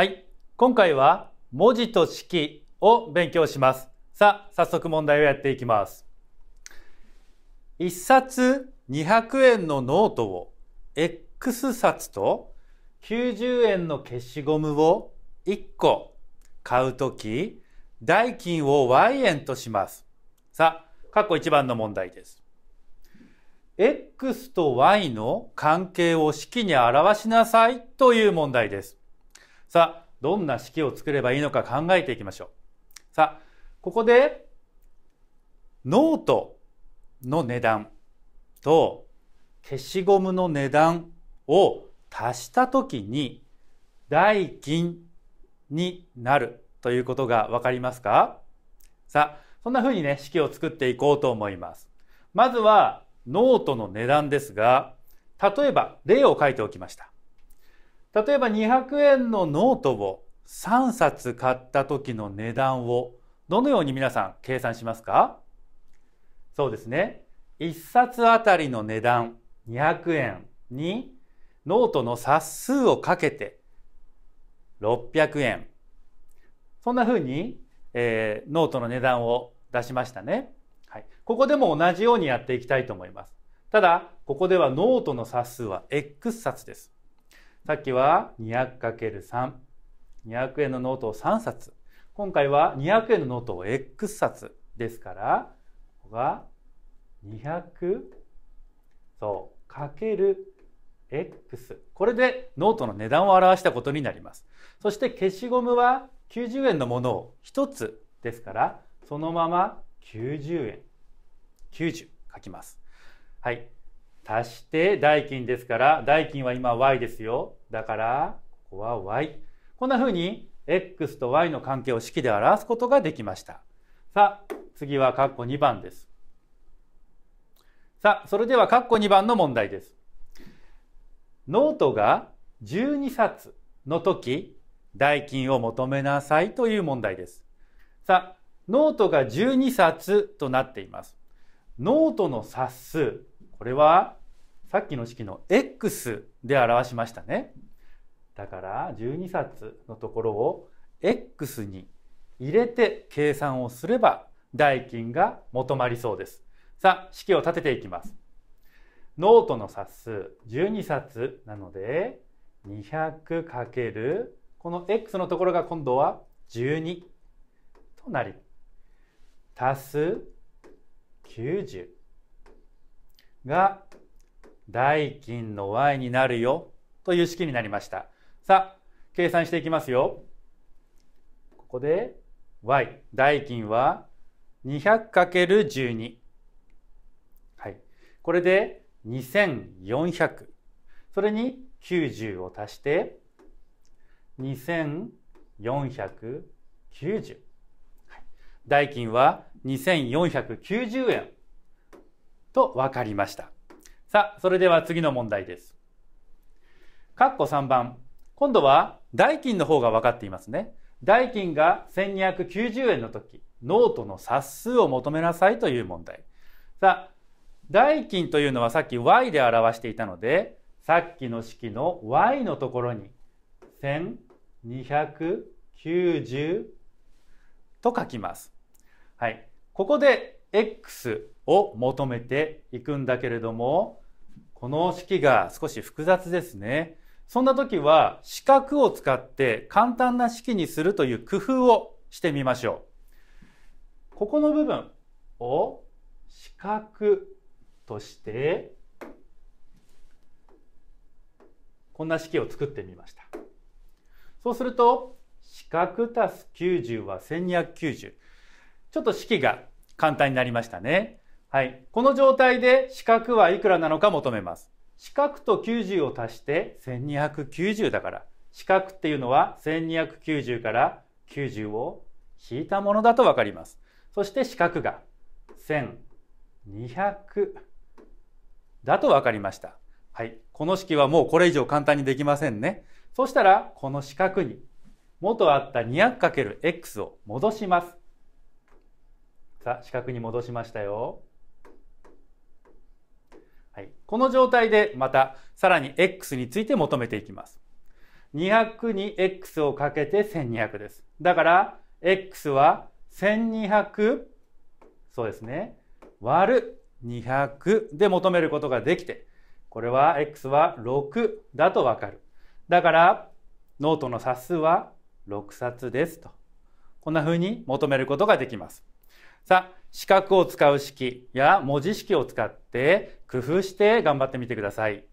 はい、今回は文字と式を勉強します。さあ、早速問題をやっていきます。1冊200円のノートを X 冊と90円の消しゴムを1個買うとき、代金を Y 円とします。さあ、過去1番の問題です。X と Y の関係を式に表しなさいという問題です。さあ、どんな式を作ればいいのか考えていきましょう。さあ、ここで、ノートの値段と消しゴムの値段を足した時に代金になるということがわかりますかさあ、そんな風にね、式を作っていこうと思います。まずは、ノートの値段ですが、例えば例を書いておきました。例えば200円のノートを3冊買った時の値段をどのように皆さん計算しますかそうですね。1冊あたりの値段200円にノートの冊数をかけて600円。そんなふうに、えー、ノートの値段を出しましたね。はい。ここでも同じようにやっていきたいと思います。ただ、ここではノートの冊数は X 冊です。さっきは 200×3。200円のノートを3冊。今回は200円のノートを X 冊ですから、ここが200、そう、かける X。これでノートの値段を表したことになります。そして消しゴムは90円のものを1つですから、そのまま90円。90書きます。はい。足して代金ですから、代金は今 y ですよ。だから、ここは y。こんな風に x と y の関係を式で表すことができました。さあ、次は括弧2番です。さあ、それでは括弧2番の問題です。ノートが12冊の時、代金を求めなさいという問題です。さあ、ノートが12冊となっています。ノートの冊数、これはさっきの式の x で表しましたね。だから12冊のところを x に入れて計算をすれば代金が求まりそうです。さあ式を立てていきます。ノートの冊数12冊なので 200× この x のところが今度は12となり足す90が代金の y になるよという式になりました。さあ、計算していきますよ。ここで y、代金は 200×12。はい。これで2400。それに90を足して、2490。はい、代金は2490円と分かりました。さあ、それでは次の問題です。カッコ3番。今度は代金の方が分かっていますね。代金が1290円の時、ノートの冊数を求めなさいという問題。さあ、代金というのはさっき y で表していたので、さっきの式の y のところに1290と書きます。はい。ここで x を求めていくんだけれども、この式が少し複雑ですね。そんな時は四角を使って簡単な式にするという工夫をしてみましょう。ここの部分を四角としてこんな式を作ってみました。そうすると四角たす90は1290。ちょっと式が簡単になりましたね。はい。この状態で四角はいくらなのか求めます。四角と90を足して1290だから、四角っていうのは1290から90を引いたものだとわかります。そして四角が1200だとわかりました。はい。この式はもうこれ以上簡単にできませんね。そしたら、この四角に元あった 200×x を戻します。さあ、四角に戻しましたよ。はい、この状態でまたさらに x について求めていきます。200に x をかけて1200です。だから x は1200そうですね割る200で求めることができてこれは x は6だとわかる。だからノートの冊数は6冊ですとこんな風に求めることができます。さあ、四角を使う式や文字式を使って工夫して頑張ってみてください。